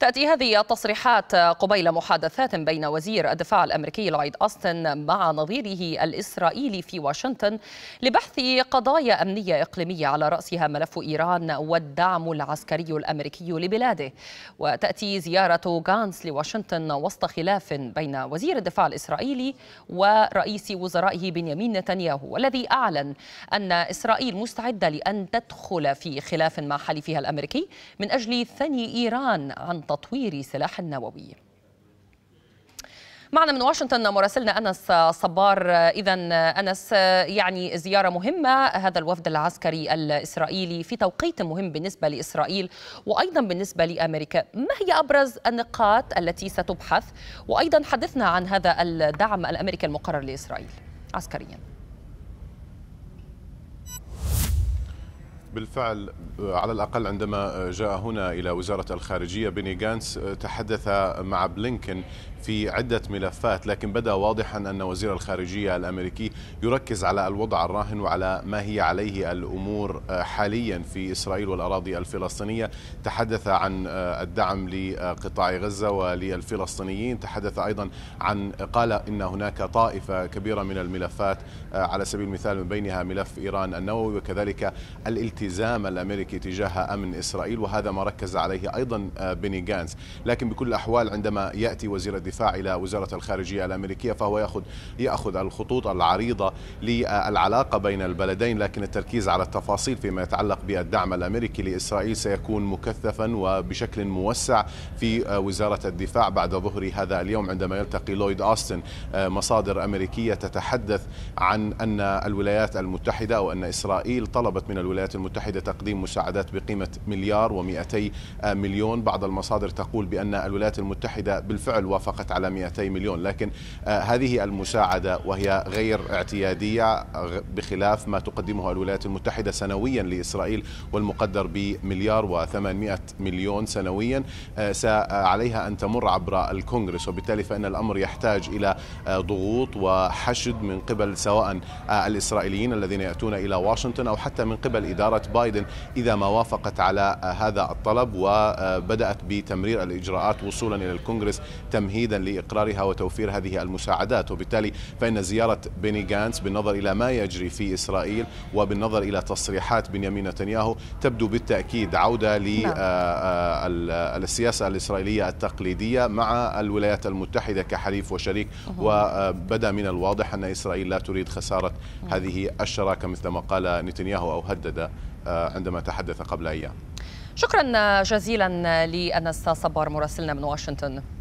تأتي هذه التصريحات قبيل محادثات بين وزير الدفاع الأمريكي لويد أوستن مع نظيره الإسرائيلي في واشنطن لبحث قضايا أمنية إقليمية على رأسها ملف إيران والدعم العسكري الأمريكي لبلاده وتأتي زيارة غانس لواشنطن وسط خلاف بين وزير الدفاع الإسرائيلي ورئيس وزرائه بنيامين نتنياهو والذي أعلن أن إسرائيل مستعدة لأن تدخل في خلاف مع حليفها الأمريكي من أجل ثني إيران عن تطوير سلاح النووي معنا من واشنطن مراسلنا انس صبار اذا انس يعني زياره مهمه هذا الوفد العسكري الاسرائيلي في توقيت مهم بالنسبه لاسرائيل وايضا بالنسبه لامريكا ما هي ابرز النقاط التي ستبحث وايضا حدثنا عن هذا الدعم الامريكي المقرر لاسرائيل عسكريا بالفعل آه، على الأقل عندما آه، جاء هنا إلى وزارة الخارجية بيني جانس آه، تحدث مع بلينكن في عدة ملفات لكن بدا واضحا أن وزير الخارجية الأمريكي يركز على الوضع الراهن وعلى ما هي عليه الأمور حاليا في إسرائيل والأراضي الفلسطينية تحدث عن الدعم لقطاع غزة وللفلسطينيين تحدث أيضا عن قال إن هناك طائفة كبيرة من الملفات على سبيل المثال من بينها ملف إيران النووي وكذلك الالتزام الالتزام الامريكي تجاه امن اسرائيل وهذا ما ركز عليه ايضا آه، بيني جانس، لكن بكل الاحوال عندما ياتي وزير الدفاع الى وزاره الخارجيه الامريكيه فهو ياخذ ياخذ الخطوط العريضه للعلاقه بين البلدين لكن التركيز على التفاصيل فيما يتعلق بالدعم الامريكي لاسرائيل سيكون مكثفا وبشكل موسع في آه، وزاره الدفاع بعد ظهر هذا اليوم عندما يلتقي لويد اوستن آه، مصادر امريكيه تتحدث عن ان الولايات المتحده او ان اسرائيل طلبت من الولايات المتحده المتحدة تقديم مساعدات بقيمة مليار و200 مليون بعض المصادر تقول بأن الولايات المتحدة بالفعل وافقت على 200 مليون لكن آه، هذه المساعدة وهي غير اعتيادية بخلاف ما تقدمه الولايات المتحدة سنويا لإسرائيل والمقدر بمليار و800 مليون سنويا آه، عليها أن تمر عبر الكونغرس وبالتالي فإن الأمر يحتاج إلى آه، ضغوط وحشد من قبل سواء الإسرائيليين الذين يأتون إلى واشنطن أو حتى من قبل إدارة إدارة بايدن إذا ما وافقت على هذا الطلب وبدأت بتمرير الإجراءات وصولا إلى الكونغرس تمهيدا لإقرارها وتوفير هذه المساعدات وبالتالي فإن زيارة بيني جانس بالنظر إلى ما يجري في إسرائيل وبالنظر إلى تصريحات بنيامين نتنياهو تبدو بالتأكيد عودة للسياسة نعم. آه، آه، الإسرائيلية التقليدية مع الولايات المتحدة كحليف وشريك وبدا من الواضح أن إسرائيل لا تريد خسارة هذه الشراكة مثل ما قال نتنياهو أو هدد آه، عندما تحدث قبل أيام شكرا جزيلا لأنس صبر مراسلنا من واشنطن